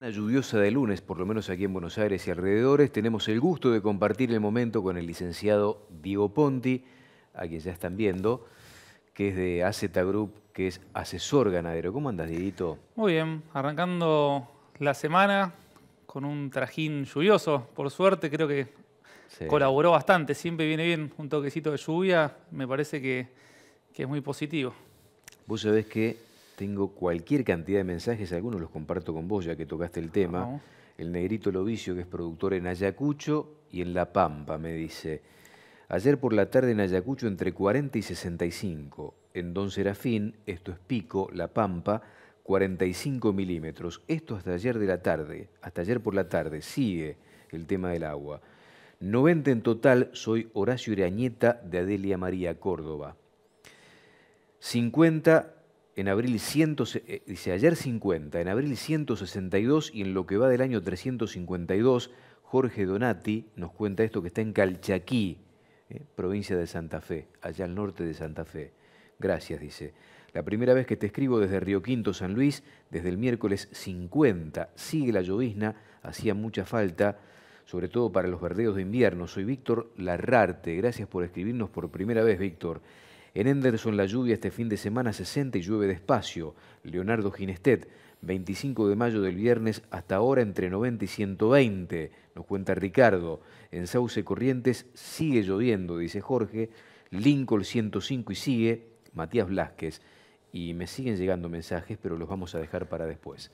lluviosa de lunes, por lo menos aquí en Buenos Aires y alrededores, tenemos el gusto de compartir el momento con el licenciado Diego Ponti, a quien ya están viendo, que es de AZ Group, que es asesor ganadero. ¿Cómo andas, Dieguito? Muy bien, arrancando la semana con un trajín lluvioso, por suerte creo que colaboró bastante, siempre viene bien un toquecito de lluvia, me parece que, que es muy positivo. Vos sabés que tengo cualquier cantidad de mensajes, algunos los comparto con vos ya que tocaste el tema. El negrito Lovicio, que es productor en Ayacucho y en La Pampa, me dice. Ayer por la tarde en Ayacucho entre 40 y 65. En Don Serafín, esto es Pico, La Pampa, 45 milímetros. Esto hasta ayer de la tarde, hasta ayer por la tarde. Sigue el tema del agua. 90 en total, soy Horacio Irañeta de Adelia María, Córdoba. 50 en abril eh, dice ayer 50, en abril 162 y en lo que va del año 352, Jorge Donati nos cuenta esto que está en Calchaquí, eh, provincia de Santa Fe, allá al norte de Santa Fe. Gracias, dice. La primera vez que te escribo desde Río Quinto, San Luis, desde el miércoles 50. Sigue la llovizna, hacía mucha falta, sobre todo para los verdeos de invierno. Soy Víctor Larrarte. Gracias por escribirnos por primera vez, Víctor. En Henderson la lluvia este fin de semana 60 y llueve despacio. Leonardo Ginestet, 25 de mayo del viernes hasta ahora entre 90 y 120, nos cuenta Ricardo. En Sauce Corrientes sigue lloviendo, dice Jorge. Lincoln 105 y sigue Matías Blasquez. Y me siguen llegando mensajes, pero los vamos a dejar para después.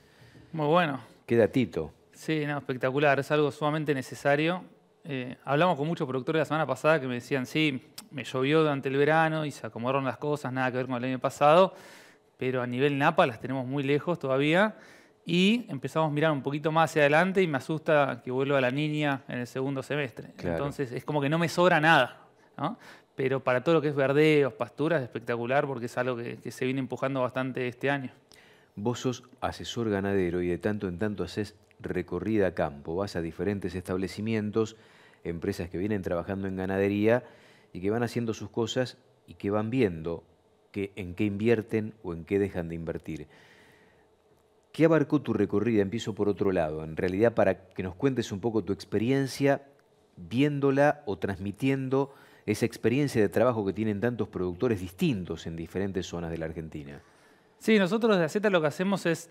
Muy bueno. Qué Tito? Sí, no, espectacular. Es algo sumamente necesario eh, hablamos con muchos productores la semana pasada que me decían, sí, me llovió durante el verano y se acomodaron las cosas, nada que ver con el año pasado, pero a nivel Napa las tenemos muy lejos todavía. Y empezamos a mirar un poquito más hacia adelante y me asusta que vuelva la niña en el segundo semestre. Entonces es como que no me sobra nada. Pero para todo lo que es verdeos, pasturas, espectacular porque es algo que, que se viene empujando bastante este año. Vos sos asesor ganadero y de tanto en tanto haces recorrida a campo. Vas a diferentes establecimientos, empresas que vienen trabajando en ganadería y que van haciendo sus cosas y que van viendo en qué invierten o en qué dejan de invertir. ¿Qué abarcó tu recorrida? Empiezo por otro lado. En realidad, para que nos cuentes un poco tu experiencia viéndola o transmitiendo esa experiencia de trabajo que tienen tantos productores distintos en diferentes zonas de la Argentina. Sí, nosotros de ACETA lo que hacemos es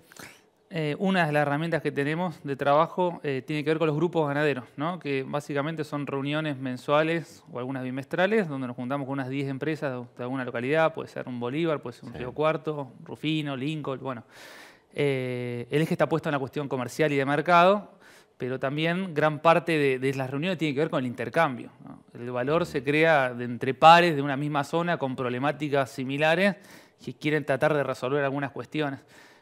eh, una de las herramientas que tenemos de trabajo eh, tiene que ver con los grupos ganaderos, que básicamente son reuniones mensuales o algunas bimestrales, donde nos juntamos con unas 10 empresas de alguna localidad, puede ser un Bolívar, puede ser un Río Cuarto, Rufino, Lincoln, bueno. Eh, el eje está puesto en la cuestión comercial y de mercado, pero también gran parte de, las reuniones tiene que ver con el intercambio. El valor se crea de entre pares de una misma zona con problemáticas similares que quieren tratar de resolver algunas cuestiones.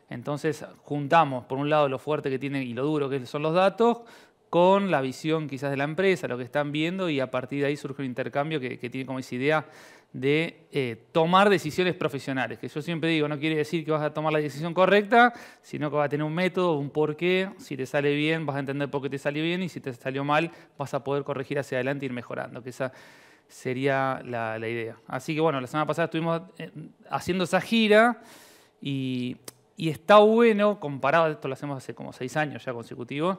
Entonces juntamos, por un lado, lo fuerte que tienen y lo duro que son los datos, con la visión quizás de la empresa, lo que están viendo, y a partir de ahí surge un intercambio que, tiene como esa idea de eh, tomar decisiones profesionales, que yo siempre digo, no quiere decir que vas a tomar la decisión correcta, sino que vas a tener un método, un porqué, si te sale bien vas a entender por qué te salió bien y si te salió mal vas a poder corregir hacia adelante e ir mejorando, que esa sería la idea. Así que bueno, la semana pasada estuvimos eh, haciendo esa gira y y está bueno, comparado, esto lo hacemos hace como seis años ya consecutivos,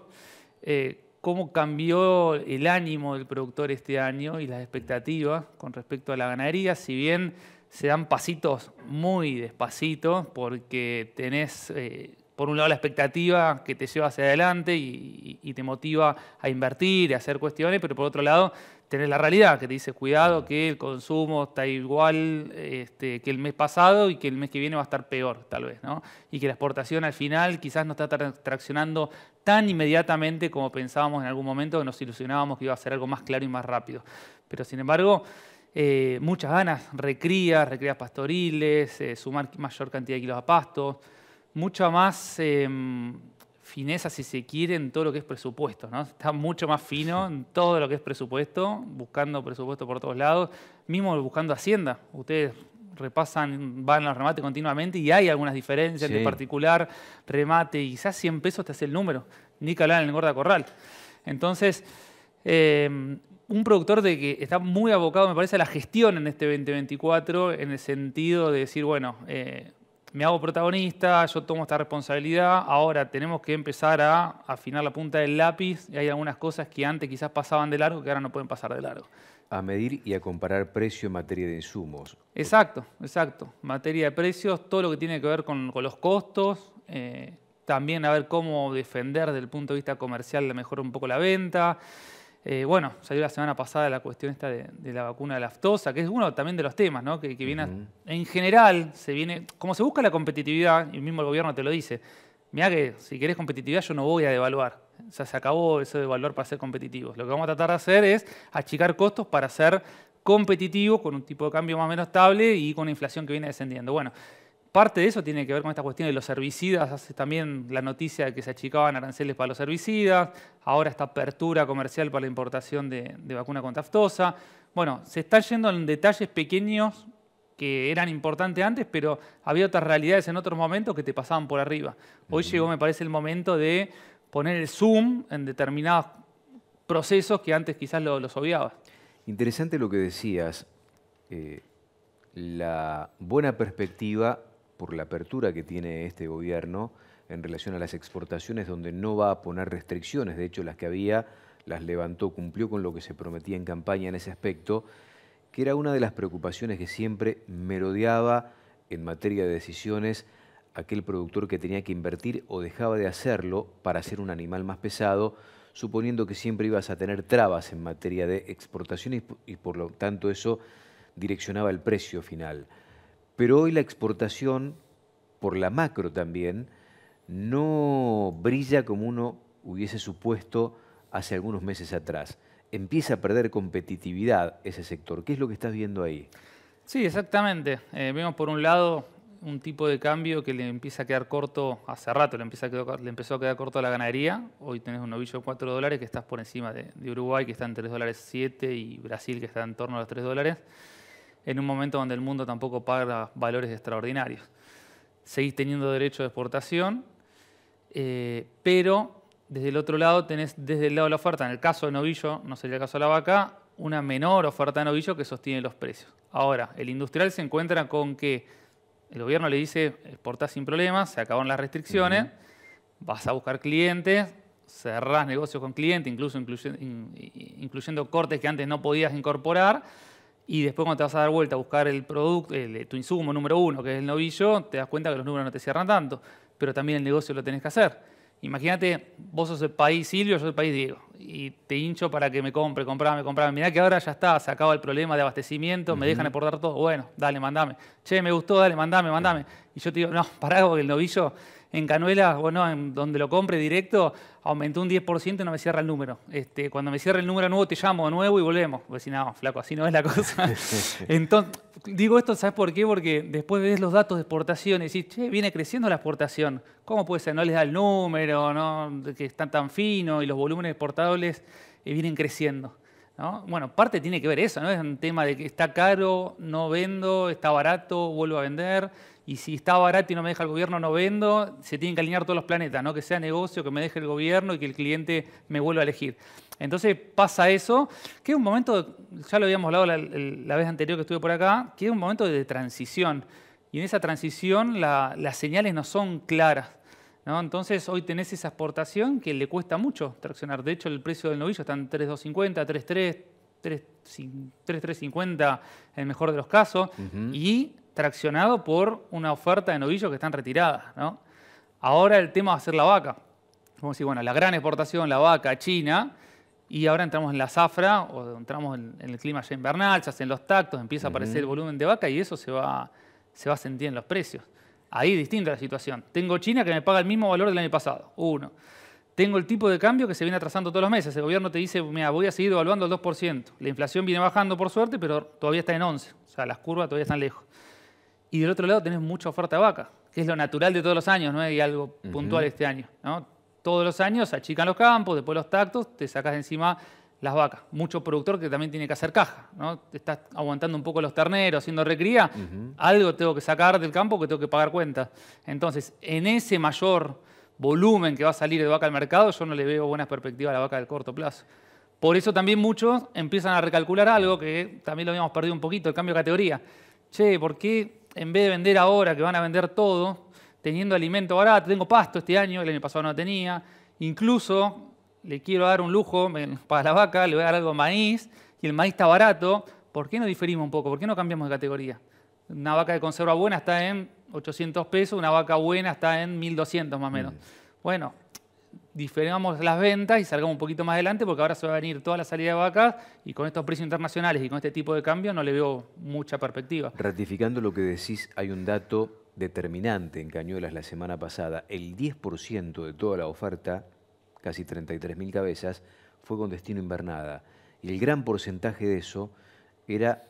eh, cómo cambió el ánimo del productor este año y las expectativas con respecto a la ganadería, si bien se dan pasitos muy despacito, porque tenés, eh, por un lado, la expectativa que te lleva hacia adelante y, y, te motiva a invertir, a hacer cuestiones, pero por otro lado, Tener la realidad que te dice, cuidado, que el consumo está igual este, que el mes pasado y que el mes que viene va a estar peor, tal vez, ¿no? Y que la exportación al final quizás no está traccionando tan inmediatamente como pensábamos en algún momento, que nos ilusionábamos que iba a ser algo más claro y más rápido. Pero sin embargo, eh, muchas ganas, recrías, recrías pastoriles, eh, sumar mayor cantidad de kilos a pastos, mucha más... Em, fineza, si se quiere, en todo lo que es presupuesto. ¿no? Está mucho más fino en todo lo que es presupuesto, buscando presupuesto por todos lados, mismo buscando Hacienda. Ustedes repasan, van los remates continuamente y hay algunas diferencias de particular, remate, quizás 100 pesos te hace el número, ni en el gorda corral. Entonces, eh, un productor de que está muy abocado, me parece, a la gestión en este 2024, en el sentido de decir, bueno, eh, me hago protagonista, yo tomo esta responsabilidad, ahora tenemos que empezar a afinar la punta del lápiz y hay algunas cosas que antes quizás pasaban de largo que ahora no pueden pasar de largo. A medir y a comparar precio en materia de insumos. Exacto, exacto. Materia de precios, todo lo que tiene que ver con, los costos, eh, también a ver cómo defender desde el punto de vista comercial mejor un poco la venta. Eh, bueno, salió la semana pasada la cuestión esta de, la vacuna de la aftosa, que es uno también de los temas, ¿no? Que, viene, en general, se viene, como se busca la competitividad, y mismo el gobierno te lo dice, mira que si querés competitividad yo no voy a devaluar. O sea, se acabó eso de devaluar para ser competitivos. Lo que vamos a tratar de hacer es achicar costos para ser competitivos con un tipo de cambio más o menos estable y con una inflación que viene descendiendo. Bueno, parte de eso tiene que ver con esta cuestión de los herbicidas. Hace también la noticia de que se achicaban aranceles para los herbicidas, ahora esta apertura comercial para la importación de, vacuna contra aftosa. Bueno, se está yendo en detalles pequeños que eran importantes antes, pero había otras realidades en otros momentos que te pasaban por arriba. Hoy llegó, me parece, el momento de poner el zoom en determinados procesos que antes quizás los obviabas. Interesante lo que decías, eh, la buena perspectiva por la apertura que tiene este gobierno en relación a las exportaciones, donde no va a poner restricciones. De hecho, las que había las levantó, cumplió con lo que se prometía en campaña en ese aspecto, que era una de las preocupaciones que siempre merodeaba en materia de decisiones aquel productor que tenía que invertir o dejaba de hacerlo para ser un animal más pesado, suponiendo que siempre ibas a tener trabas en materia de exportaciones y, por lo tanto eso direccionaba el precio final. Pero hoy la exportación, por la macro también, no brilla como uno hubiese supuesto hace algunos meses atrás. Empieza a perder competitividad ese sector. ¿Qué es lo que estás viendo ahí? Sí, exactamente. Eh, vemos por un lado un tipo de cambio que le empieza a quedar corto, hace rato le, empezó a quedar corto a la ganadería. Hoy tenés un novillo de 4 dólares que estás por encima de, Uruguay, que está en 3 dólares 7, y Brasil, que está en torno a los 3 dólares en un momento donde el mundo tampoco paga valores extraordinarios. Seguís teniendo derecho de exportación, eh, pero desde el otro lado tenés, desde el lado de la oferta, en el caso de novillo, no sería el caso de la vaca, una menor oferta de novillo que sostiene los precios. Ahora, el industrial se encuentra con que el gobierno le dice, exportá sin problemas, se acabaron las restricciones, vas a buscar clientes, cerrás negocios con clientes, incluso incluyendo cortes que antes no podías incorporar, y después cuando te vas a dar vuelta a buscar el producto, eh, tu insumo número uno, que es el novillo, te das cuenta que los números no te cierran tanto, pero también el negocio lo tenés que hacer. Imagínate, vos sos el país Silvio, yo soy el país Diego, y te hincho para que me compre, comprame, comprame. Mirá que ahora ya está, se acaba el problema de abastecimiento, me dejan exportar todo, bueno, dale, mandame. Che, me gustó, dale, mandame, mandame. Y yo te digo, no, pará, porque el novillo en Canuelas, bueno, en donde lo compre directo, aumentó un 10% y no me cierra el número. Este, cuando me cierra el número nuevo, te llamo nuevo y volvemos. Pues si no, flaco, así no es la cosa. Entonces, digo esto, ¿sabes por qué? Porque después ves los datos de exportación y decís, che, viene creciendo la exportación. ¿Cómo puede ser? No les da el número, ¿no? que están tan finos y los volúmenes exportables eh, vienen creciendo. Bueno, parte tiene que ver eso, ¿no? Es un tema de que está caro, no vendo, está barato, vuelvo a vender y si está barato y no me deja el gobierno, no vendo, se tienen que alinear todos los planetas, ¿no? que sea negocio, que me deje el gobierno y que el cliente me vuelva a elegir. Entonces pasa eso, que es un momento, ya lo habíamos hablado la, vez anterior que estuve por acá, que es un momento de transición. Y en esa transición las señales no son claras. ¿no? Entonces hoy tenés esa exportación que le cuesta mucho traccionar. De hecho, el precio del novillo está en 3,250, 3,3, 3,350 en el mejor de los casos. Y traccionado por una oferta de novillos que están retiradas. Ahora el tema va a ser la vaca. Vamos a decir, bueno, la gran exportación, la vaca, a China, y ahora entramos en la zafra, o entramos en, el clima ya invernal, se hacen los tactos, empieza a aparecer el volumen de vaca y eso se va, se va a sentir en los precios. Ahí es distinta la situación. Tengo China que me paga el mismo valor del año pasado, uno. Tengo el tipo de cambio que se viene atrasando todos los meses. El gobierno te dice, mira, voy a seguir devaluando el 2%. La inflación viene bajando por suerte, pero todavía está en 11. O sea, las curvas todavía están lejos. Y del otro lado tenés mucha oferta de vaca, que es lo natural de todos los años, no Y algo puntual este año. ¿no? Todos los años achican los campos, después los tactos, te sacas de encima las vacas. Mucho productor que también tiene que hacer caja, ¿no? Te Estás aguantando un poco los terneros, haciendo recría, algo tengo que sacar del campo que tengo que pagar cuentas. Entonces, en ese mayor volumen que va a salir de vaca al mercado, yo no le veo buenas perspectivas a la vaca del corto plazo. Por eso también muchos empiezan a recalcular algo que también lo habíamos perdido un poquito, el cambio de categoría. Che, ¿por qué en vez de vender ahora, que van a vender todo, teniendo alimento barato, tengo pasto este año, el año pasado no tenía, incluso le quiero dar un lujo para la vaca, le voy a dar algo de maíz, y el maíz está barato, ¿por qué no diferimos un poco? ¿Por qué no cambiamos de categoría? Una vaca de conserva buena está en 800 pesos, una vaca buena está en 1200 más o menos. Bueno, diferamos las ventas y salgamos un poquito más adelante porque ahora se va a venir toda la salida de vacas y con estos precios internacionales y con este tipo de cambio no le veo mucha perspectiva. Ratificando lo que decís, hay un dato determinante en Cañuelas la semana pasada. El 10% de toda la oferta, casi 33.000 cabezas, fue con destino invernada. Y el gran porcentaje de eso era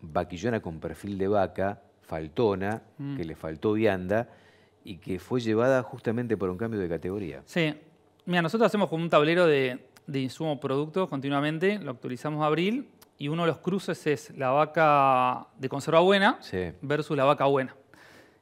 vaquillona con perfil de vaca, faltona, mm. que le faltó vianda, y que fue llevada justamente por un cambio de categoría. Sí. Mira, nosotros hacemos como un tablero de, de insumo productos continuamente, lo actualizamos a abril y uno de los cruces es la vaca de conserva buena versus la vaca buena.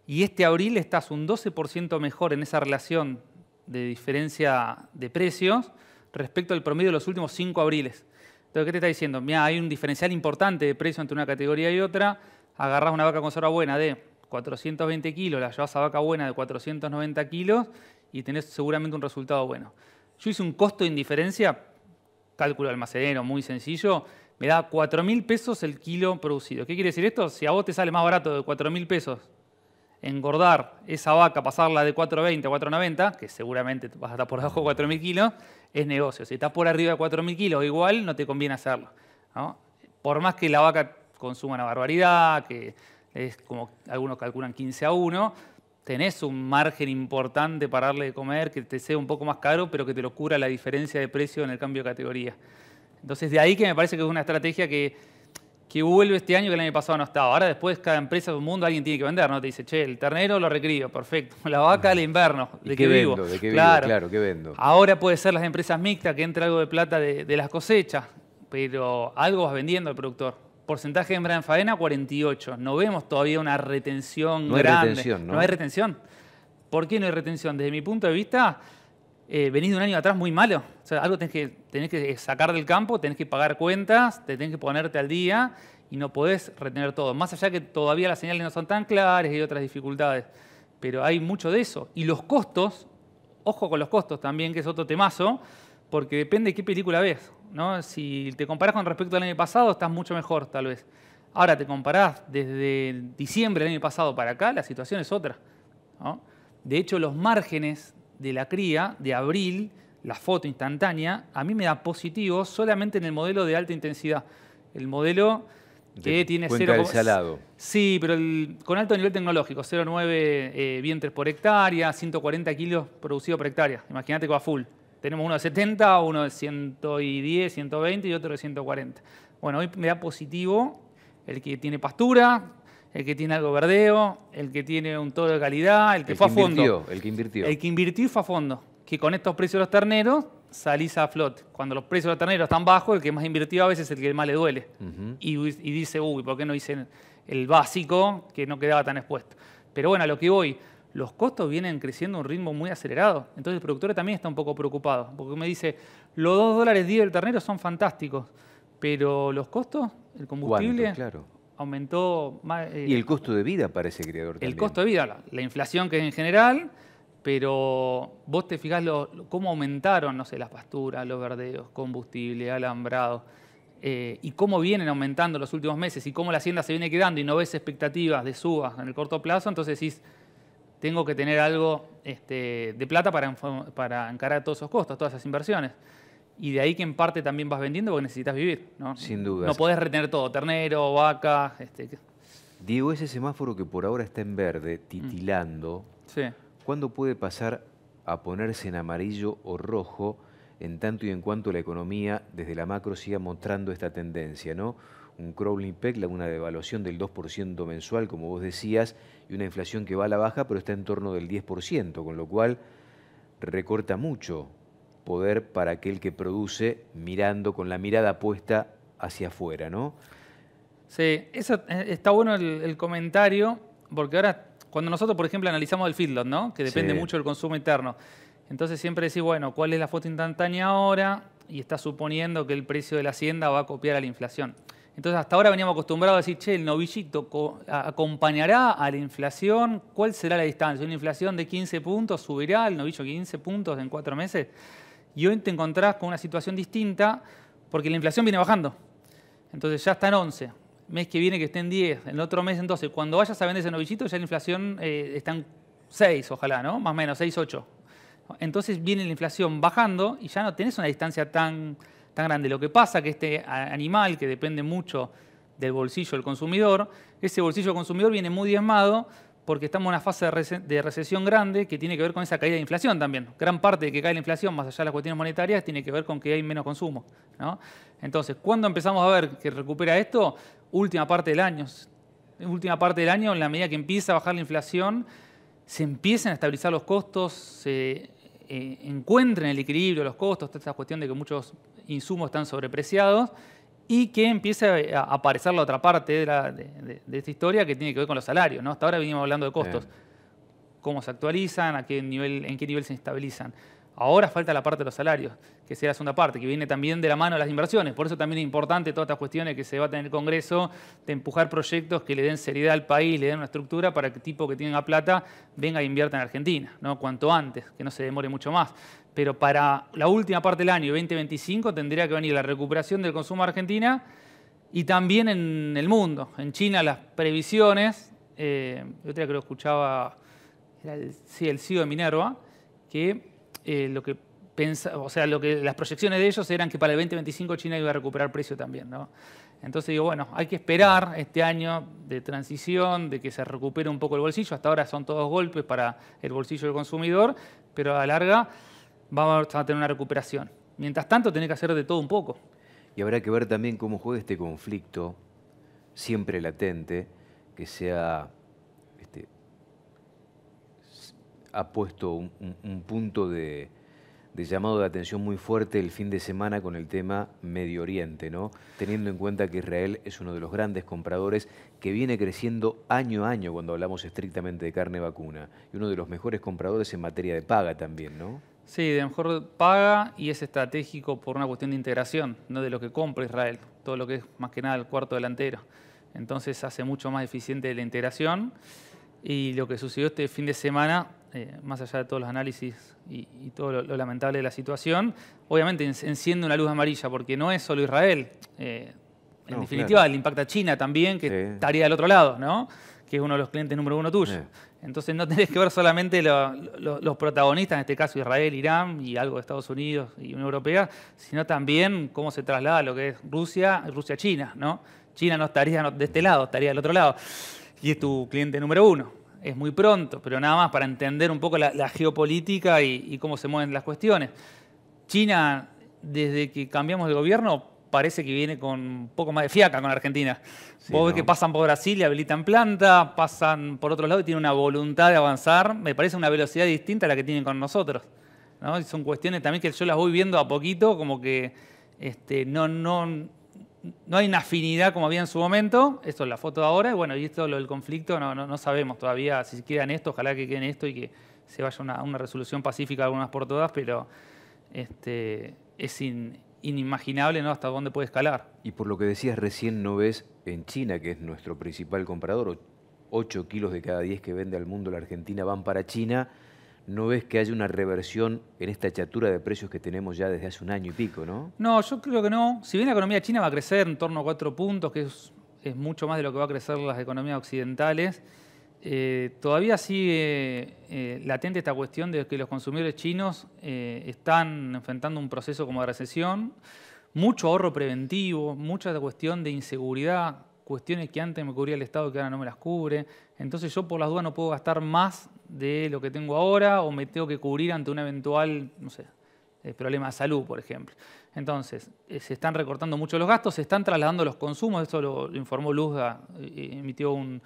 Y este abril estás un 12% mejor en esa relación de diferencia de precios respecto al promedio de los últimos 5 abriles. Entonces, ¿qué te está diciendo? Mira, hay un diferencial importante de precio entre una categoría y otra. Agarrás una vaca conserva buena de 420 kilos, la llevas a vaca buena de 490 kilos y tenés seguramente un resultado bueno. Yo hice un costo de indiferencia, cálculo almacenero muy sencillo, me da 4.000 mil pesos el kilo producido. ¿Qué quiere decir esto? Si a vos te sale más barato de 4.000 mil pesos engordar esa vaca, pasarla de 420 a 490, que seguramente vas a estar por debajo de 4.000 kilos, es negocio. Si estás por arriba de 4.000 kilos, igual no te conviene hacerlo. Por más que la vaca consuma una barbaridad, que es como algunos calculan 15 a 1, tenés un margen importante para darle de comer que te sea un poco más caro, pero que te lo cura la diferencia de precio en el cambio de categoría. Entonces, de ahí que me parece que es una estrategia que, vuelve este año que el año pasado no estaba. Ahora después cada empresa del mundo alguien tiene que vender, ¿no? Te dice, che, el ternero lo recrío, perfecto. La vaca el inverno, ¿de qué, claro. claro, ¿qué vendo? Ahora puede ser las empresas mixtas que entra algo de plata de, de las cosechas, pero algo vas vendiendo al productor porcentaje de hembra en faena 48. No vemos todavía una retención no grande. Hay retención, ¿no? ¿no? hay retención. ¿Por qué no hay retención? Desde mi punto de vista, eh, venís de un año atrás muy malo. O sea, algo tenés que, tenés que sacar del campo, tenés que pagar cuentas, te tenés que ponerte al día y no podés retener todo. Más allá que todavía las señales no son tan claras y otras dificultades. Pero hay mucho de eso. Y los costos, ojo con los costos también, que es otro temazo porque depende de qué película ves. ¿no? Si te comparás con respecto al año pasado, estás mucho mejor, tal vez. Ahora te comparás desde diciembre del año pasado para acá, la situación es otra. De hecho, los márgenes de la cría de abril, la foto instantánea, a mí me da positivo solamente en el modelo de alta intensidad. El modelo que tiene 0, salado. Sí, pero con alto nivel tecnológico, 0,9 eh, vientres por hectárea, 140 kilos producidos por hectárea. Imagínate que va full. Tenemos uno de 70, uno de 110, 120 y otro de 140. Bueno, hoy me da positivo el que tiene pastura, el que tiene algo verdeo, el que tiene un todo de calidad, el que fue a fondo. El que invirtió. El que invirtió fue a fondo. Que con estos precios de los terneros salís a flote. Cuando los precios de los terneros están bajos, el que más invirtió a veces es el que más le duele. y dice, uy, ¿por qué no hice el básico que no quedaba tan expuesto? Pero bueno, a lo que voy los costos vienen creciendo a un ritmo muy acelerado. Entonces el productor también está un poco preocupado, porque me dice, los 2 dólares 10 del ternero son fantásticos, pero los costos, el combustible, claro. aumentó más... Eh, y el costo de vida para ese criador el también. El costo de vida, la, inflación que es en general, pero vos te fijás cómo aumentaron, no sé, las pasturas, los verdeos, combustible, alambrado. Eh, y cómo vienen aumentando los últimos meses y cómo la hacienda se viene quedando y no ves expectativas de subas en el corto plazo, entonces decís, tengo que tener algo este, de plata para, para encarar todos esos costos, todas esas inversiones. Y de ahí que en parte también vas vendiendo porque necesitas vivir, Sin duda. No podés retener todo, ternero, vaca. Este, Diego, ese semáforo que por ahora está en verde, mm. titilando, sí. ¿cuándo puede pasar a ponerse en amarillo o rojo en tanto y en cuanto la economía desde la macro siga mostrando esta tendencia, ¿no? Un crawling peg, una devaluación del 2% mensual, como vos decías, y una inflación que va a la baja, pero está en torno del 10%, con lo cual recorta mucho poder para aquel que produce mirando con la mirada puesta hacia afuera, ¿no? Sí, eso, eh, está bueno el, comentario, porque ahora, cuando nosotros, por ejemplo, analizamos el feedlot, ¿no? Que depende mucho del consumo interno. Entonces siempre decís, bueno, ¿cuál es la foto instantánea ahora? Y está suponiendo que el precio de la hacienda va a copiar a la inflación. Entonces hasta ahora veníamos acostumbrados a decir, che, el novillito acompañará a la inflación, ¿cuál será la distancia? ¿Una inflación de 15 puntos subirá el novillo 15 puntos en cuatro meses? Y hoy te encontrás con una situación distinta porque la inflación viene bajando. Entonces ya está en 11, mes que viene que esté en 10, el otro mes entonces, cuando vayas a vender ese novillito ya la inflación eh, está en 6, ojalá, ¿no? Más o menos, 6, 8. Entonces viene la inflación bajando y ya no tenés una distancia tan, tan grande. Lo que pasa es que este animal, que depende mucho del bolsillo del consumidor, ese bolsillo del consumidor viene muy diezmado porque estamos en una fase de recesión grande que tiene que ver con esa caída de inflación también. Gran parte de que cae la inflación, más allá de las cuestiones monetarias, tiene que ver con que hay menos consumo. Entonces, ¿cuándo empezamos a ver que recupera esto? Última parte del año. Última parte del año, en la medida que empieza a bajar la inflación, se empiezan a estabilizar los costos, eh, encuentren el equilibrio, los costos, esta cuestión de que muchos insumos están sobrepreciados y que empiece a aparecer la otra parte de, esta historia que tiene que ver con los salarios. Hasta ahora venimos hablando de costos, cómo se actualizan, a qué nivel, en qué nivel se estabilizan. Ahora falta la parte de los salarios, que será la segunda parte, que viene también de la mano de las inversiones. Por eso también es importante todas estas cuestiones que se a en el Congreso, de empujar proyectos que le den seriedad al país, le den una estructura para que el tipo que tenga plata venga e invierta en Argentina, ¿no? cuanto antes, que no se demore mucho más. Pero para la última parte del año, 2025, tendría que venir la recuperación del consumo de Argentina y también en el mundo. En China las previsiones, eh, yo creo que lo escuchaba, era el CEO de Minerva, que eh, lo que o sea, lo que las proyecciones de ellos eran que para el 2025 China iba a recuperar precio también, ¿no? Entonces digo, bueno, hay que esperar este año de transición, de que se recupere un poco el bolsillo. Hasta ahora son todos golpes para el bolsillo del consumidor, pero a la larga vamos a tener una recuperación. Mientras tanto, tiene que hacer de todo un poco. Y habrá que ver también cómo juega este conflicto, siempre latente, que sea... ha puesto un, punto de, llamado de atención muy fuerte el fin de semana con el tema Medio Oriente, ¿no? Teniendo en cuenta que Israel es uno de los grandes compradores que viene creciendo año a año cuando hablamos estrictamente de carne vacuna y uno de los mejores compradores en materia de paga también, ¿no? Sí, de mejor paga y es estratégico por una cuestión de integración, no de lo que compra Israel, todo lo que es más que nada el cuarto delantero. Entonces hace mucho más eficiente la integración y lo que sucedió este fin de semana, eh, más allá de todos los análisis y, todo lo, lamentable de la situación, obviamente enciende una luz amarilla, porque no es solo Israel. Eh, en definitiva, le impacta a China también, que estaría del otro lado, ¿no? que es uno de los clientes número uno tuyo. Entonces no tenés que ver solamente los protagonistas, en este caso Israel, Irán y algo de Estados Unidos y Unión Europea, sino también cómo se traslada lo que es Rusia, Rusia-China, ¿no? China no estaría de este lado, estaría del otro lado y es tu cliente número uno. Es muy pronto, pero nada más para entender un poco la, geopolítica y, cómo se mueven las cuestiones. China, desde que cambiamos de gobierno, parece que viene con un poco más de fiaca con Argentina. Vos ves que pasan por Brasil y habilitan planta, pasan por otro lado y tienen una voluntad de avanzar, me parece una velocidad distinta a la que tienen con nosotros. son cuestiones también que yo las voy viendo a poquito, como que este, no, no, no hay una afinidad como había en su momento. Esto es la foto de ahora. Y bueno, y esto lo del conflicto no, no, sabemos todavía si quedan esto. Ojalá que queden esto y que se vaya a una, resolución pacífica algunas por todas, pero este, es inimaginable ¿no? hasta dónde puede escalar. Y por lo que decías recién, no ves en China, que es nuestro principal comprador, 8 kilos de cada 10 que vende al mundo la Argentina van para China ¿No ves que hay una reversión en esta chatura de precios que tenemos ya desde hace un año y pico, no? No, yo creo que no. Si bien la economía china va a crecer en torno a cuatro puntos, que es, mucho más de lo que va a crecer las economías occidentales, eh, todavía sigue eh, latente esta cuestión de que los consumidores chinos eh, están enfrentando un proceso como de recesión, mucho ahorro preventivo, mucha cuestión de inseguridad, cuestiones que antes me cubría el Estado que ahora no me las cubre. Entonces yo por las dudas no puedo gastar más de lo que tengo ahora o me tengo que cubrir ante un eventual, no sé, eh, problema de salud, por ejemplo. Entonces, eh, se están recortando mucho los gastos, se están trasladando los consumos, eso lo informó Luzga, eh, emitió un,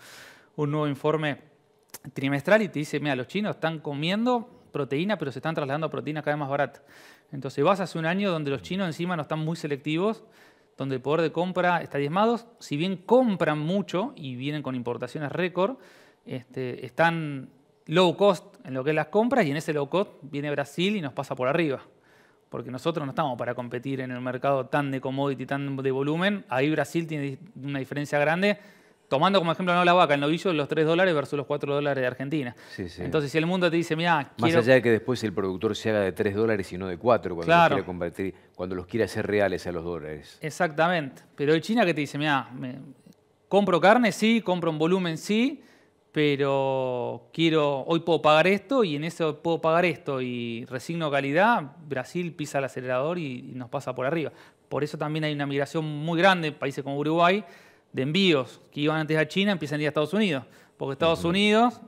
nuevo informe trimestral y te dice, mira, los chinos están comiendo proteína, pero se están trasladando a proteína cada vez más barata. Entonces vas hace un año donde los chinos encima no están muy selectivos, donde el poder de compra está diezmado, si bien compran mucho y vienen con importaciones récord, este, están low cost en lo que es las compras y en ese low cost viene Brasil y nos pasa por arriba. Porque nosotros no estamos para competir en el mercado tan de commodity, tan de volumen. Ahí Brasil tiene una diferencia grande. Tomando como ejemplo no la vaca, el novillo, los 3 dólares versus los 4 dólares de Argentina. Entonces, si el mundo te dice, mira, Más allá de que después el productor se haga de 3 dólares y no de 4 cuando, los convertir, cuando los quiere hacer reales a los dólares. Exactamente. Pero hay China que te dice, mira, compro carne, sí, compro un volumen, sí, pero quiero, hoy puedo pagar esto y en eso puedo pagar esto y resigno calidad, Brasil pisa el acelerador y, nos pasa por arriba. Por eso también hay una migración muy grande, en países como Uruguay, de envíos que iban antes a China empiezan a ir a Estados Unidos, porque Estados Unidos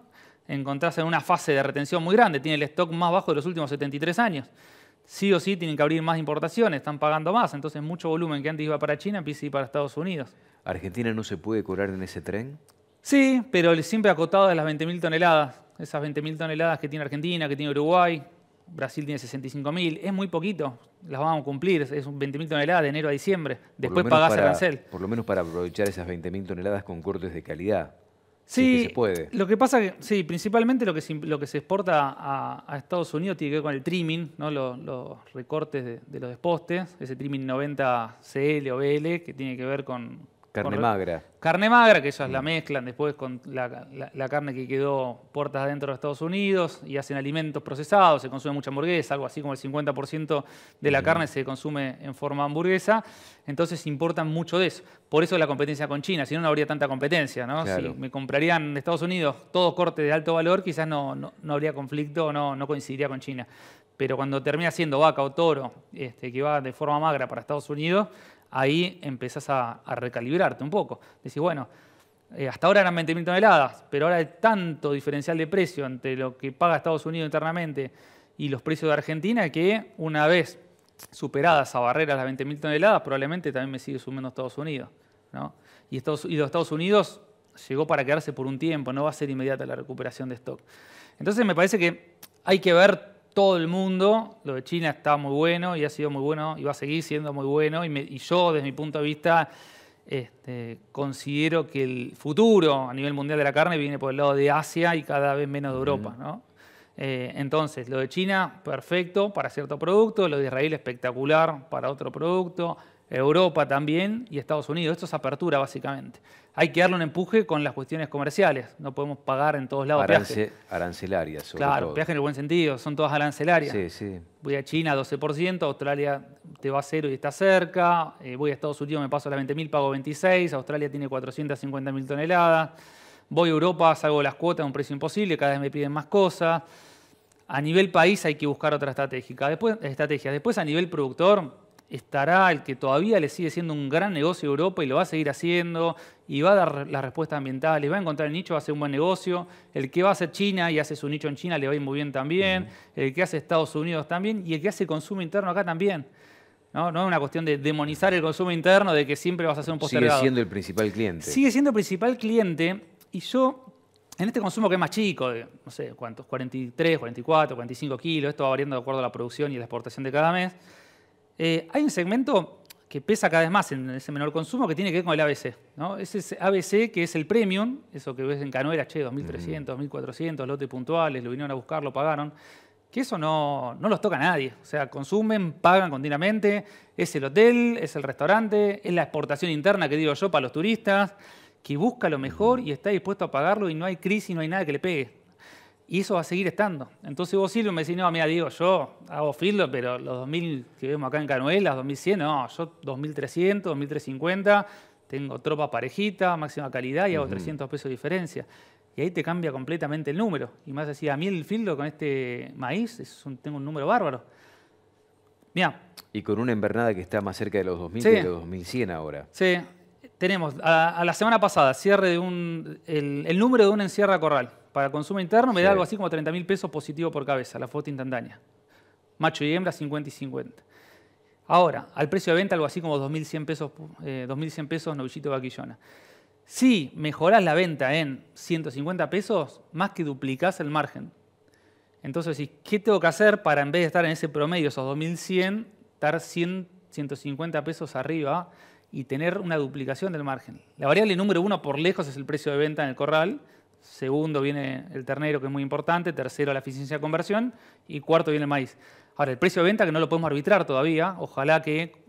encontrase en una fase de retención muy grande, tiene el stock más bajo de los últimos 73 años. Sí o sí tienen que abrir más importaciones, están pagando más, entonces mucho volumen que antes iba para China empieza a ir para Estados Unidos. ¿Argentina no se puede cobrar en ese tren? Sí, pero siempre acotado de las 20.000 toneladas. Esas 20.000 toneladas que tiene Argentina, que tiene Uruguay, Brasil tiene 65.000, es muy poquito, las vamos a cumplir, es 20.000 toneladas de enero a diciembre, después pagás el arancel. Por lo menos para aprovechar esas 20.000 toneladas con cortes de calidad. Sí, puede. lo que pasa que, sí, principalmente lo que se, exporta a, Estados Unidos tiene que ver con el trimming, ¿no? los, recortes de, de, los despostes, ese trimming 90 CL o BL que tiene que ver con, Carne magra. Carne magra, que ellos la mm. mezclan después con la, carne que quedó puertas adentro de Estados Unidos y hacen alimentos procesados, se consume mucha hamburguesa, algo así como el 50% de la mm. carne se consume en forma hamburguesa, entonces importan mucho de eso. Por eso la competencia con China, si no, no habría tanta competencia. ¿no? Si me comprarían de Estados Unidos todo corte de alto valor, quizás no, no, habría conflicto, no, no coincidiría con China. Pero cuando termina siendo vaca o toro, este, que va de forma magra para Estados Unidos, ahí empezás a, recalibrarte un poco. Decís, bueno, eh, hasta ahora eran 20.000 toneladas, pero ahora hay tanto diferencial de precio entre lo que paga Estados Unidos internamente y los precios de Argentina que una vez superadas a barreras las 20.000 toneladas, probablemente también me sigue sumiendo Estados Unidos. ¿no? Y, y los Estados Unidos llegó para quedarse por un tiempo, no va a ser inmediata la recuperación de stock. Entonces me parece que hay que ver todo el mundo. Lo de China está muy bueno y ha sido muy bueno y va a seguir siendo muy bueno. Y, yo, desde mi punto de vista, este, considero que el futuro a nivel mundial de la carne viene por el lado de Asia y cada vez menos de Europa. ¿no? Eh, entonces, lo de China, perfecto para cierto producto, lo de Israel, espectacular para otro producto, Europa también y Estados Unidos. Esto es apertura, básicamente hay que darle un empuje con las cuestiones comerciales. No podemos pagar en todos lados Arance, Arancelarias, Claro, viaje en el buen sentido, son todas arancelarias. Sí, sí. Voy a China 12%, Australia te va a cero y está cerca. Eh, voy a Estados Unidos, me paso la 20.000, pago 26. Australia tiene 450.000 toneladas. Voy a Europa, salgo las cuotas a un precio imposible, cada vez me piden más cosas. A nivel país hay que buscar otra estratégica. Después, estrategia. Después a nivel productor, estará el que todavía le sigue siendo un gran negocio a Europa y lo va a seguir haciendo y va a dar la respuesta ambiental, ambientales, va a encontrar el nicho, va a hacer un buen negocio. El que va a hacer China y hace su nicho en China le va a ir muy bien también. El que hace Estados Unidos también y el que hace consumo interno acá también. No, es una cuestión de demonizar el consumo interno, de que siempre vas a hacer un postergado. Sigue siendo el principal cliente. Sigue siendo el principal cliente y yo en este consumo que es más chico, no sé cuántos, 43, 44, 45 kilos, esto va variando de acuerdo a la producción y la exportación de cada mes, eh, hay un segmento que pesa cada vez más en ese menor consumo que tiene que ver con el ABC. ¿no? ese ABC que es el premium, eso que ves en Canoera, che, 2.300, 2.400, 1.400, lotes puntuales, lo vinieron a buscar, lo pagaron que eso no, no, los toca a nadie. O sea, consumen, pagan continuamente, es el hotel, es el restaurante, es la exportación interna que digo yo para los turistas, que busca lo mejor y está dispuesto a pagarlo y no hay crisis, no hay nada que le pegue. Y eso va a seguir estando. Entonces vos, Silvio, me decís, no, mira, digo, yo hago Fildo, pero los 2000 que vemos acá en Canuelas, 2100, no, yo 2300, 2350, tengo tropa parejita, máxima calidad y hago 300 pesos de diferencia. Y ahí te cambia completamente el número. Y más decía, a 1000 el con este maíz, tengo un número bárbaro. Mira. Y con una envernada que está más cerca de los 2000 que de los 2100 ahora. Sí. Tenemos, a, la semana pasada, cierre de un. El, el número de un encierra corral. Para consumo interno me da algo así como 30 mil pesos positivo por cabeza, la foto instantánea. Macho y hembra 50 y 50. Ahora, al precio de venta algo así como 2.100 pesos, eh, 2.100 pesos novillito vaquillona. Si mejoras la venta en 150 pesos, más que duplicás el margen. Entonces, ¿qué tengo que hacer para en vez de estar en ese promedio, esos 2.100, estar 100, 150 pesos arriba y tener una duplicación del margen? La variable número uno por lejos es el precio de venta en el corral, Segundo viene el ternero, que es muy importante. Tercero, la eficiencia de conversión. Y cuarto viene el maíz. Ahora, el precio de venta que no lo podemos arbitrar todavía. Ojalá que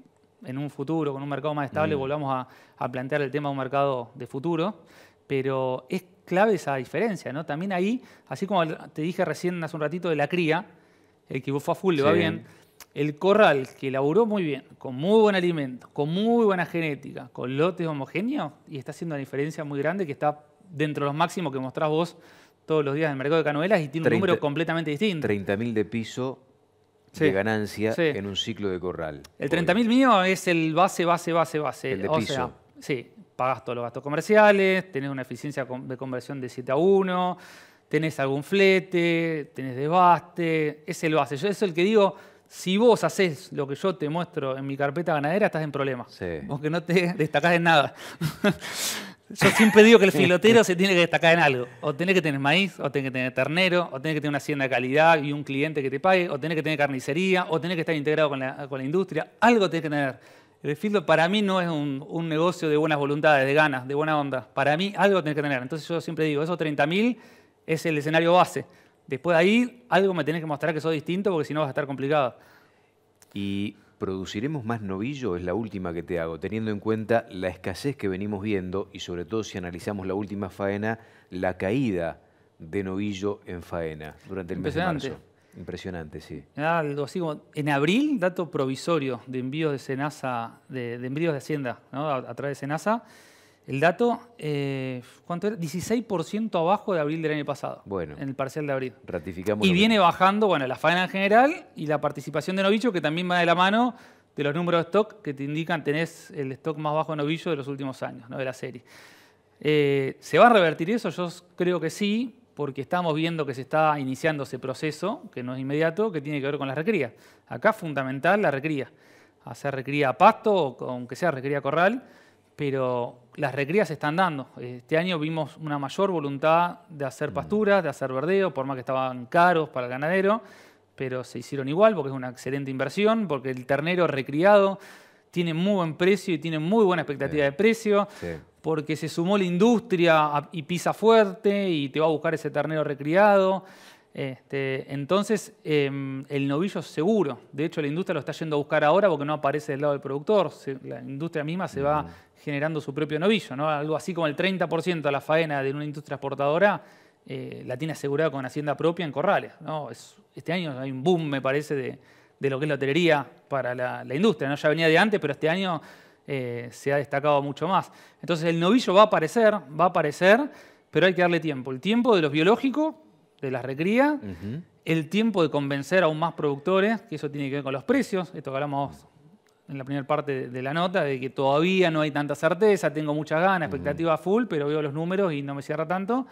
en un futuro, con un mercado más estable, mm. volvamos a, plantear el tema de un mercado de futuro. Pero es clave esa diferencia, ¿no? También ahí, así como te dije recién hace un ratito de la cría, el que fue a full le va bien. El corral que laburó muy bien, con muy buen alimento, con muy buena genética, con lotes homogéneos, y está haciendo una diferencia muy grande que está dentro de los máximos que mostrás vos todos los días en el mercado de canuelas y tiene un número completamente distinto. 30.000 de piso de ganancia en un ciclo de corral. El 30.000 mío es el base, base, base, base. o Sea, sí, pagás todos los gastos comerciales, tenés una eficiencia de conversión de 7 a 1, tenés algún flete, tenés desbaste, es el base. Yo es el que digo, si vos haces lo que yo te muestro en mi carpeta ganadera, estás en problemas. Vos que no te destacás en nada. Yo siempre digo que el filotero se tiene que destacar en algo. O tenés que tener maíz, o tenés que tener ternero, o tenés que tener una hacienda de calidad y un cliente que te pague, o tenés que tener carnicería, o tenés que estar integrado con la, industria. Algo tenés que tener. El filo para mí no es un, un, negocio de buenas voluntades, de ganas, de buena onda. Para mí algo tenés que tener. Entonces yo siempre digo, esos 30.000 es el escenario base. Después de ahí algo me tenés que mostrar que sos distinto porque si no vas a estar complicado. Y ¿Produciremos más novillo? Es la última que te hago, teniendo en cuenta la escasez que venimos viendo y sobre todo si analizamos la última faena, la caída de novillo en faena durante el mes de marzo. Impresionante, sí. en abril, dato provisorio de envíos de Senasa, de, envíos de Hacienda ¿no? a, a través de Senasa, el dato, eh, ¿cuánto era? 16% abajo de abril del año pasado. Bueno. En el parcial de abril. Ratificamos. Y viene bajando, bueno, la faena en general y la participación de novillo, que también va de la mano de los números de stock que te indican tenés el stock más bajo de novillo de los últimos años, ¿no? De la serie. Eh, ¿Se va a revertir eso? Yo creo que sí, porque estamos viendo que se está iniciando ese proceso, que no es inmediato, que tiene que ver con la recría. Acá fundamental la recría. Hacer recría a pasto, o aunque sea recría corral, pero las recrías se están dando. Este año vimos una mayor voluntad de hacer mm. pasturas, de hacer verdeo, por más que estaban caros para el ganadero, pero se hicieron igual porque es una excelente inversión, porque el ternero recriado tiene muy buen precio y tiene muy buena expectativa de precio, porque se sumó la industria y pisa fuerte y te va a buscar ese ternero recriado. Este, entonces, em, el novillo seguro. De hecho, la industria lo está yendo a buscar ahora porque no aparece del lado del productor. la industria misma se va mm generando su propio novillo, ¿no? Algo así como el 30% de la faena de una industria exportadora eh, la tiene asegurada con hacienda propia en corrales, ¿no? este año hay un boom, me parece, de, de lo que es la hotelería para la, industria, ¿no? Ya venía de antes, pero este año eh, se ha destacado mucho más. Entonces el novillo va a aparecer, va a aparecer, pero hay que darle tiempo. El tiempo de los biológicos, de las recrías, el tiempo de convencer aún más productores, que eso tiene que ver con los precios, esto que hablamos en la primera parte de la nota, de que todavía no hay tanta certeza, tengo muchas ganas, expectativa full, pero veo los números y no me cierra tanto.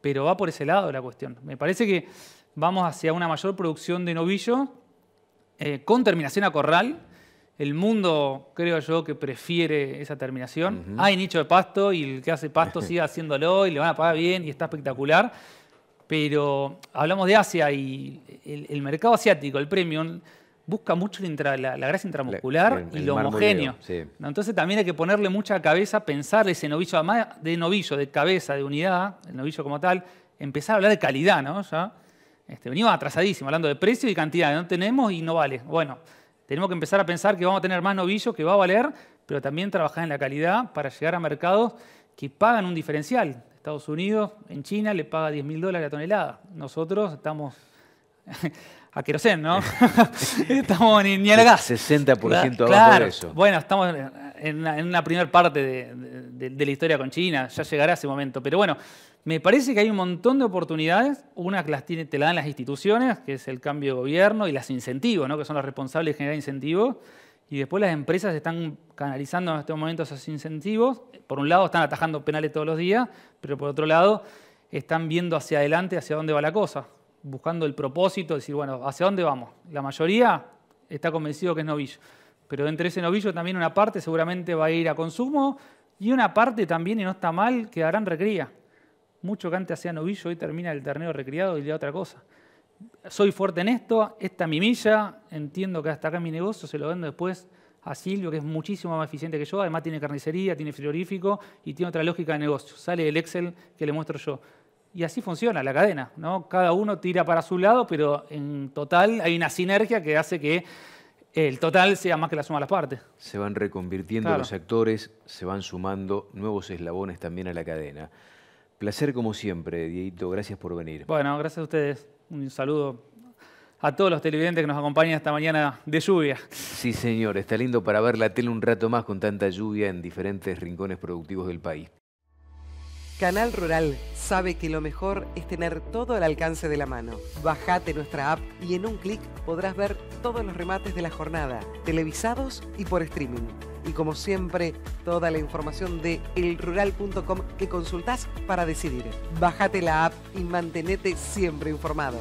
Pero va por ese lado la cuestión. Me parece que vamos hacia una mayor producción de novillo eh, con terminación a corral. El mundo, creo yo, que prefiere esa terminación. Hay nicho de pasto y el que hace pasto sigue haciéndolo y le van a pagar bien y está espectacular. Pero hablamos de Asia y el, el mercado asiático, el premium, busca mucho la, grasa intramuscular y lo homogéneo. Entonces también hay que ponerle mucha cabeza, pensar ese novillo, además de novillo, de cabeza, de unidad, el novillo como tal, empezar a hablar de calidad, ¿no? Este, venimos atrasadísimo, hablando de precio y cantidad, no tenemos y no vale. Bueno, tenemos que empezar a pensar que vamos a tener más novillo, que va a valer, pero también trabajar en la calidad para llegar a mercados que pagan un diferencial. Estados Unidos, en China, le paga 10 mil dólares la tonelada. Nosotros estamos a querosén, ¿no? estamos ni, al gas. 60% abajo de eso. Bueno, estamos en una, primera parte de, la historia con China, ya llegará ese momento. Pero bueno, me parece que hay un montón de oportunidades. Una que te la dan las instituciones, que es el cambio de gobierno, y las incentivos, ¿no? que son los responsables de generar incentivos. Y después las empresas están canalizando en estos momentos esos incentivos. Por un lado están atajando penales todos los días, pero por otro lado están viendo hacia adelante, hacia dónde va la cosa buscando el propósito, decir, bueno, ¿hacia dónde vamos? La mayoría está convencido que es novillo. Pero entre ese novillo también una parte seguramente va a ir a consumo y una parte también, y no está mal, que en recría. Mucho que antes hacía novillo, hoy termina el ternero recriado y le da otra cosa. Soy fuerte en esto, esta mi milla, entiendo que hasta acá mi negocio se lo vendo después a Silvio, que es muchísimo más eficiente que yo, además tiene carnicería, tiene frigorífico y tiene otra lógica de negocio. Sale el Excel que le muestro yo. Y así funciona la cadena, ¿no? Cada uno tira para su lado, pero en total hay una sinergia que hace que el total sea más que la suma de las partes. Se van reconvirtiendo los actores, se van sumando nuevos eslabones también a la cadena. Placer como siempre, Dieito, gracias por venir. Bueno, gracias a ustedes. Un saludo a todos los televidentes que nos acompañan esta mañana de lluvia. Sí, señor, está lindo para ver la tele un rato más con tanta lluvia en diferentes rincones productivos del país. Canal Rural sabe que lo mejor es tener todo al alcance de la mano. Bajate nuestra app y en un clic podrás ver todos los remates de la jornada, televisados y por streaming. Y como siempre, toda la información de elrural.com que consultás para decidir. Bajate la app y mantenete siempre informado.